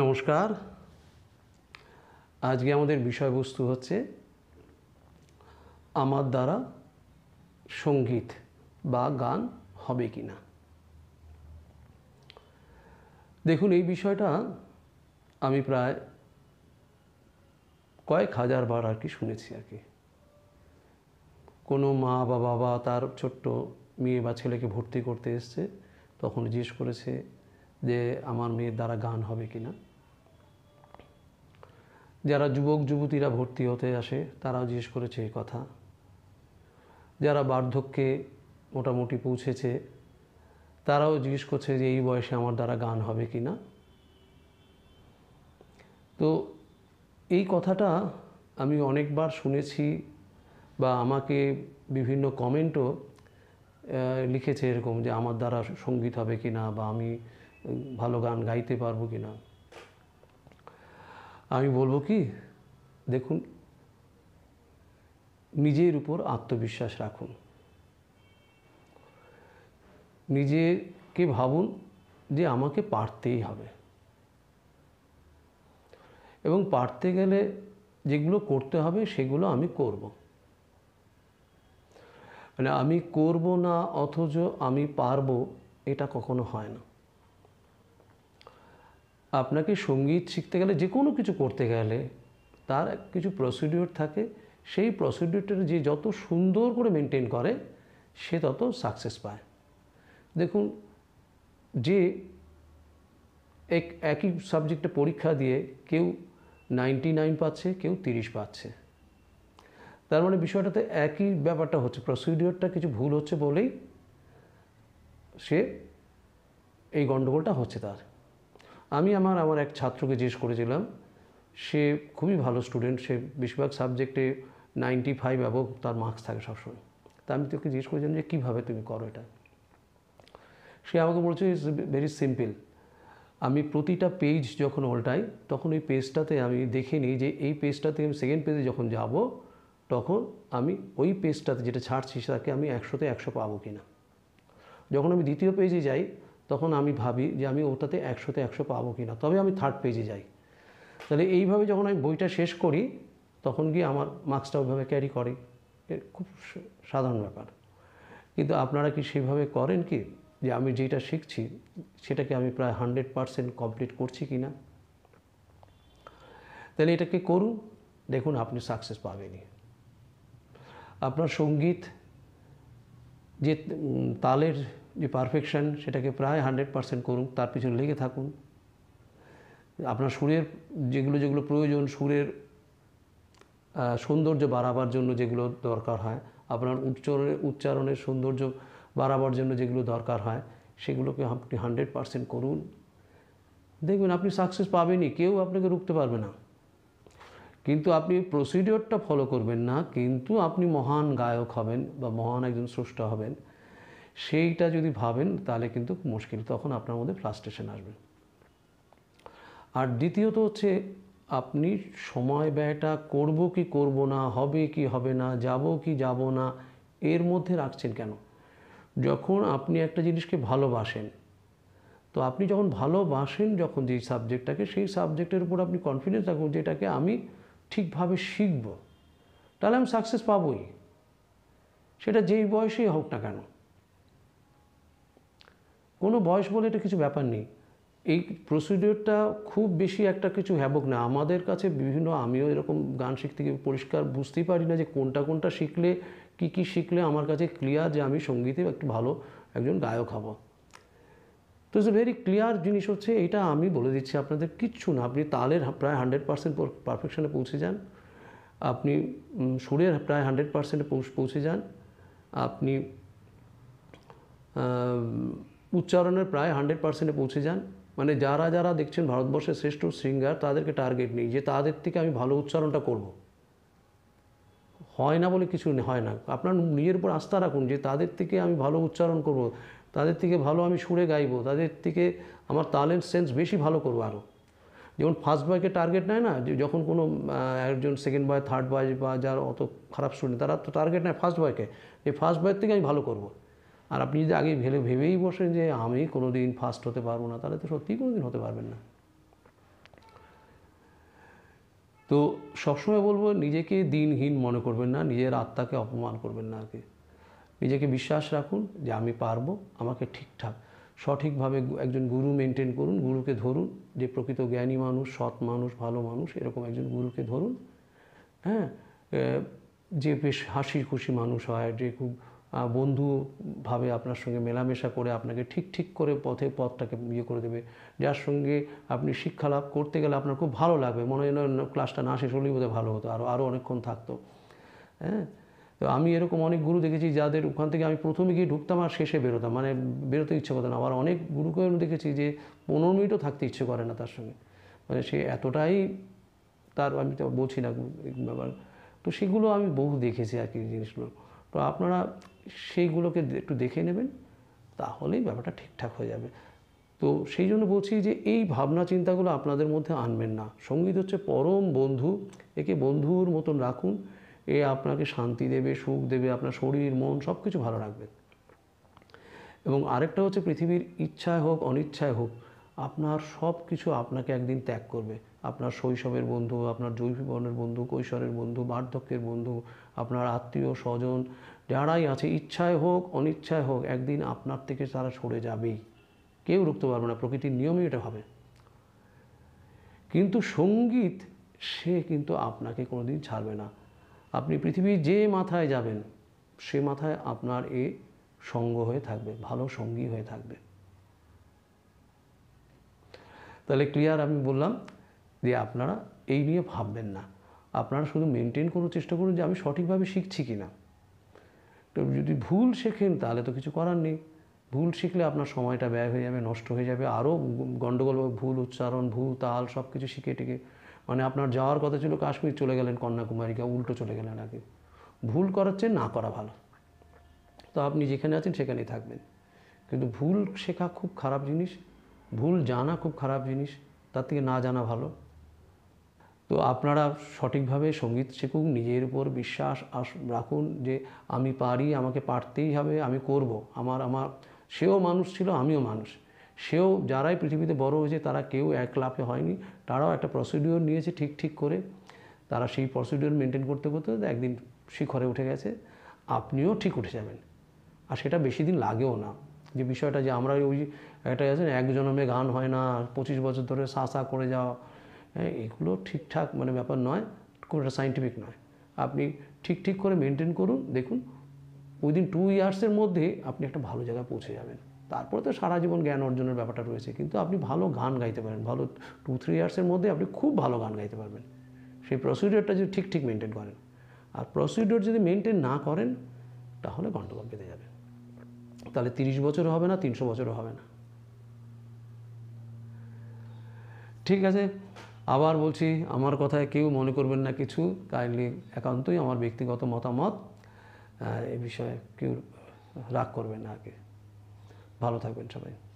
নমস্কার আজকে আমাদের বিষয়বস্তু হচ্ছে আমার দ্বারা সঙ্গীত বা গান হবে কি না দেখুন এই বিষয়টা আমি প্রায় কয়েক হাজার বার আর কি শুনেছি আর কি কোনো মা বা বাবা তার ছোট্ট মেয়ে বা ছেলেকে ভর্তি করতে এসছে তখন জিজ্ঞেস করেছে যে আমার মেয়ের দ্বারা গান হবে কি না যারা যুবক যুবতীরা ভর্তি হতে আসে তারাও জিজ্ঞেস করেছে এই কথা যারা বার্ধক্যে মোটামুটি পৌঁছেছে তারাও জিজ্ঞেস করছে যে এই বয়সে আমার দ্বারা গান হবে কি না তো এই কথাটা আমি অনেকবার শুনেছি বা আমাকে বিভিন্ন কমেন্টও লিখেছে এরকম যে আমার দ্বারা সঙ্গীত হবে কি না বা আমি ভালো গান গাইতে পারবো কি না আমি বলবো কি দেখুন নিজের উপর আত্মবিশ্বাস রাখুন নিজেকে ভাবুন যে আমাকে পারতেই হবে এবং পারতে গেলে যেগুলো করতে হবে সেগুলো আমি করব মানে আমি করব না অথচ আমি পারবো এটা কখনো হয় না আপনাকে সঙ্গীত শিখতে গেলে যে কোনো কিছু করতে গেলে তার কিছু প্রসিডিওর থাকে সেই প্রসিডিওরটা যে যত সুন্দর করে মেনটেন করে সে তত সাকসেস পায় দেখুন যে এক একই সাবজেক্টে পরীক্ষা দিয়ে কেউ নাইনটি নাইন পাচ্ছে কেউ তিরিশ পাচ্ছে তার মানে বিষয়টাতে একই ব্যাপারটা হচ্ছে প্রসিডিওরটা কিছু ভুল হচ্ছে বলেই সে এই গণ্ডগোলটা হচ্ছে তার আমি আমার আমার এক ছাত্রকে জিজ্ঞেস করেছিলাম সে খুবই ভালো স্টুডেন্ট সে বেশিরভাগ সাবজেক্টে নাইনটি ফাইভ এবং তার মার্কস থাকে সবসময় তা আমি তোকে জিজ্ঞেস করেছিলাম যে কীভাবে তুমি করো এটা সে আমাকে বলছে ইটস ভেরি সিম্পল আমি প্রতিটা পেজ যখন উল্টাই তখন ওই পেজটাতে আমি দেখে নিই যে এই পেজটাতে আমি সেকেন্ড পেজে যখন যাব তখন আমি ওই পেজটাতে যেটা ছাড়ছি সেটাকে আমি একশোতে একশো পাবো কি না যখন আমি দ্বিতীয় পেজে যাই তখন আমি ভাবি যে আমি ওটাতে একশোতে একশো পাবো কি না তবে আমি থার্ড পেজে যাই তাহলে এইভাবে যখন আমি বইটা শেষ করি তখন গিয়ে আমার মার্কসটা ওইভাবে ক্যারি করে খুব সাধারণ ব্যাপার কিন্তু আপনারা কি সেভাবে করেন কি যে আমি যেটা শিখছি সেটাকে আমি প্রায় হানড্রেড পারসেন্ট কমপ্লিট করছি কি না তাহলে এটাকে করুন দেখুন আপনি সাকসেস পাবেনই আপনার সঙ্গীত যে তালের যে পারফেকশান সেটাকে প্রায় হান্ড্রেড পারসেন্ট করুন তার পিছনে লেগে থাকুন আপনার সুরের যেগুলো যেগুলো প্রয়োজন সুরের সৌন্দর্য বাড়াবার জন্য যেগুলো দরকার হয় আপনার উচ্চারণের উচ্চারণের সৌন্দর্য বাড়াবার জন্য যেগুলো দরকার হয় সেগুলোকে আপনি হান্ড্রেড পারসেন্ট করুন দেখবেন আপনি সাকসেস পাবেনই কেউ আপনাকে রুখতে পারবে না কিন্তু আপনি প্রসিডিওরটা ফলো করবেন না কিন্তু আপনি মহান গায়ক হবেন বা মহান একজন স্রষ্টা হবেন সেইটা যদি ভাবেন তাহলে কিন্তু মুশকিল তখন আপনার মধ্যে ফ্রাস্ট্রেশন আসবে আর দ্বিতীয়ত হচ্ছে আপনি সময় ব্যয়টা করব কি করব না হবে কি হবে না যাব কি যাব না এর মধ্যে রাখছেন কেন যখন আপনি একটা জিনিসকে ভালোবাসেন তো আপনি যখন ভালোবাসেন যখন যেই সাবজেক্টটাকে সেই সাবজেক্টের উপর আপনি কনফিডেন্স রাখুন যে এটাকে আমি ঠিকভাবে শিখব তাহলে আমি সাকসেস পাবই সেটা যেই বয়সেই হোক না কেন কোনো বয়স বলে এটা কিছু ব্যাপার নেই এই প্রসিডিওরটা খুব বেশি একটা কিছু হ্যাবক না আমাদের কাছে বিভিন্ন আমিও এরকম গান শিখতে গিয়ে পরিষ্কার বুঝতেই পারি না যে কোনটা কোনটা শিখলে কি কি শিখলে আমার কাছে ক্লিয়ার যে আমি সঙ্গীতে একটু ভালো একজন গায়ক হব তো ইটস এ ভেরি ক্লিয়ার জিনিস হচ্ছে এটা আমি বলে দিচ্ছি আপনাদের কিচ্ছু না আপনি তালের প্রায় হান্ড্রেড পার্সেন্ট পারফেকশানে পৌঁছে যান আপনি সুরের প্রায় হান্ড্রেড পার্সেন্টে পৌঁছে যান আপনি উচ্চারণের প্রায় হান্ড্রেড পার্সেন্টে পৌঁছে যান মানে যারা যারা দেখছেন ভারতবর্ষের শ্রেষ্ঠ সিঙ্গার তাদেরকে টার্গেট নেই যে তাদের থেকে আমি ভালো উচ্চারণটা করব। হয় না বলে কিছু হয় না আপনার নিজের উপর আস্থা রাখুন যে তাদের থেকে আমি ভালো উচ্চারণ করব। তাদের থেকে ভালো আমি সুরে গাইব তাদের থেকে আমার তালেন্ট সেন্স বেশি ভালো করবো আরও যেমন ফার্স্ট বয়কে টার্গেট নেয় না যে যখন কোনো একজন সেকেন্ড বয় থার্ড বয় বা যার অত খারাপ স্টুডেন্ট তারা তো টার্গেট নেয় ফার্স্ট বয়কে যে ফার্স্ট বয়ের থেকে আমি ভালো করবো আর আপনি যদি আগে ভেবে ভেবেই বসেন যে আমি কোনো দিন ফার্স্ট হতে পারবো না তাহলে তো সত্যিই কোনো দিন হতে পারবেন না তো সবসময় বলবো নিজেকে দিনহীন মনে করবেন না নিজের আত্মাকে অপমান করবেন না আর কি নিজেকে বিশ্বাস রাখুন যে আমি পারবো আমাকে ঠিকঠাক সঠিকভাবে একজন গুরু মেনটেন করুন গুরুকে ধরুন যে প্রকৃত জ্ঞানী মানুষ সৎ মানুষ ভালো মানুষ এরকম একজন গুরুকে ধরুন হ্যাঁ যে বেশ হাসি খুশি মানুষ হয় যে খুব বন্ধুভাবে আপনার সঙ্গে মেলামেশা করে আপনাকে ঠিক ঠিক করে পথে পথটাকে ইয়ে করে দেবে যার সঙ্গে আপনি শিক্ষা লাভ করতে গেলে আপনার খুব ভালো লাগবে মনে হয় ক্লাসটা না শেষ হলেই বোধহয় ভালো হতো আরও আরও অনেকক্ষণ থাকতো হ্যাঁ তো আমি এরকম অনেক গুরু দেখেছি যাদের ওখান থেকে আমি প্রথমে গিয়ে ঢুকতাম আর শেষে বেরোতাম মানে বেরোতে ইচ্ছে করতো না আবার অনেক গুরুকে আমি দেখেছি যে পনেরো মিনিটও থাকতে ইচ্ছে করে না তার সঙ্গে মানে সে এতটাই তার আমি তো বলছি না ব্যাপার তো সেগুলো আমি বহু দেখেছি আর কি জিনিসগুলো তো আপনারা সেইগুলোকে একটু দেখে নেবেন তাহলেই ব্যাপারটা ঠিকঠাক হয়ে যাবে তো সেই জন্য বলছি যে এই ভাবনা চিন্তাগুলো আপনাদের মধ্যে আনবেন না সঙ্গীত হচ্ছে পরম বন্ধু একে বন্ধুর মতন রাখুন এ আপনাকে শান্তি দেবে সুখ দেবে আপনার শরীর মন সব কিছু ভালো রাখবে এবং আরেকটা হচ্ছে পৃথিবীর ইচ্ছায় হোক অনিচ্ছায় হোক আপনার সব কিছু আপনাকে একদিন ত্যাগ করবে আপনার শৈশবের বন্ধু আপনার জৈবীবনের বন্ধু কৈশোরের বন্ধু বার্ধক্যের বন্ধু আপনার আত্মীয় স্বজন যারাই আছে ইচ্ছায় হোক অনিচ্ছায় হোক একদিন আপনার থেকে তারা সরে যাবেই কেউ রুখতে পারবে না প্রকৃতির নিয়মই এটা হবে কিন্তু সঙ্গীত সে কিন্তু আপনাকে কোনোদিন ছাড়বে না আপনি পৃথিবীর যে মাথায় যাবেন সে মাথায় আপনার এ সঙ্গ হয়ে থাকবে ভালো সঙ্গী হয়ে থাকবে তাহলে ক্লিয়ার আমি বললাম যে আপনারা এই নিয়ে ভাববেন না আপনারা শুধু মেনটেন করার চেষ্টা করুন যে আমি সঠিকভাবে শিখছি কি না যদি ভুল শেখেন তাহলে তো কিছু করার নেই ভুল শিখলে আপনার সময়টা ব্যয় হয়ে যাবে নষ্ট হয়ে যাবে আরও গণ্ডগোল ভুল উচ্চারণ ভুল তাল সব কিছু শিখে টিকে মানে আপনার যাওয়ার কথা ছিল কাশ্মীর চলে গেলেন কন্যাকুমারীকে উল্টো চলে গেলেন আগে ভুল করার চেয়ে না করা ভালো তো আপনি যেখানে আছেন সেখানেই থাকবেন কিন্তু ভুল শেখা খুব খারাপ জিনিস ভুল জানা খুব খারাপ জিনিস তার থেকে না জানা ভালো তো আপনারা সঠিকভাবে সঙ্গীত শিখুন নিজের উপর বিশ্বাস রাখুন যে আমি পারি আমাকে পারতেই হবে আমি করব আমার আমার সেও মানুষ ছিল আমিও মানুষ সেও যারাই পৃথিবীতে বড় হয়েছে তারা কেউ এক লাফে হয়নি তারাও একটা প্রসিডিওর নিয়েছে ঠিক ঠিক করে তারা সেই প্রসিডিওর মেনটেন করতে করতে একদিন শিখরে উঠে গেছে আপনিও ঠিক উঠে যাবেন আর সেটা বেশি দিন লাগেও না যে বিষয়টা যে আমরা ওই একটা আছেন এক জনমে গান হয় না পঁচিশ বছর ধরে সা করে যাওয়া হ্যাঁ এগুলো ঠিকঠাক মানে ব্যাপার নয় কোনোটা সাইন্টিফিক নয় আপনি ঠিক ঠিক করে মেনটেন করুন দেখুন উইদিন টু ইয়ার্সের মধ্যে আপনি একটা ভালো জায়গায় পৌঁছে যাবেন তারপরে তো সারা জীবন জ্ঞান অর্জনের ব্যাপারটা রয়েছে কিন্তু আপনি ভালো গান গাইতে পারেন ভালো টু থ্রি ইয়ার্সের মধ্যে আপনি খুব ভালো গান গাইতে পারবেন সেই প্রসিডিওরটা যদি ঠিক ঠিক মেনটেন করেন আর প্রসিডিওর যদি মেনটেন না করেন তাহলে গণ্ডগোল পেতে যাবে তাহলে তিরিশ বছরও হবে না তিনশো বছরও হবে না ঠিক আছে আবার বলছি আমার কথায় কেউ মনে করবেন না কিছু কাইন্ডলি একান্তই আমার ব্যক্তিগত মতামত এ বিষয়ে কেউ রাগ করবেন না আগে ভালো থাকবেন সবাই